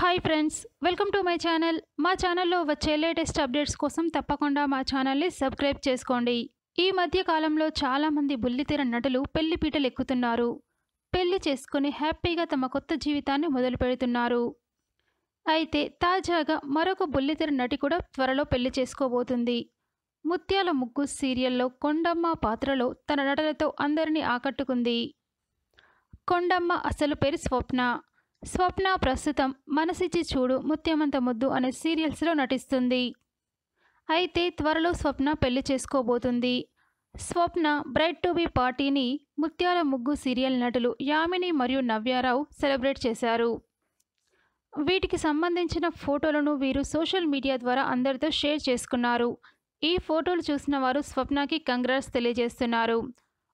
hi friends welcome to my channel మా ఛానల్లో వచ్చే లేటెస్ట్ అప్డేట్స్ కోసం తప్పకుండా మా ఛానల్ని సబ్స్క్రైబ్ చేసుకోండి ఈ మధ్య కాలంలో చాలామంది బుల్లితెర నటులు పెళ్లి పీటలు ఎక్కుతున్నారు పెళ్లి చేసుకుని హ్యాపీగా తమ కొత్త జీవితాన్ని మొదలు పెడుతున్నారు అయితే తాజాగా మరొక బుల్లితెర నటి కూడా త్వరలో పెళ్లి చేసుకోబోతుంది ముత్యాల ముగ్గు సీరియల్లో కొండమ్మ పాత్రలో తన నటనతో అందరినీ ఆకట్టుకుంది కొండమ్మ అసలు పేరు స్వప్న స్వప్న ప్రస్తుతం మనసిచ్చి చూడు ముత్యమంత ముద్దు అనే సీరియల్స్లో నటిస్తుంది అయితే త్వరలో స్వప్న పెళ్లి చేసుకోబోతుంది స్వప్న బ్రైడ్ టు బి పార్టీని ముత్యాల ముగ్గు సీరియల్ నటులు యామిని మరియు నవ్యారావు సెలబ్రేట్ చేశారు వీటికి సంబంధించిన ఫోటోలను వీరు సోషల్ మీడియా ద్వారా అందరితో షేర్ చేసుకున్నారు ఈ ఫోటోలు చూసిన వారు స్వప్నకి కంగ్రాట్స్ తెలియజేస్తున్నారు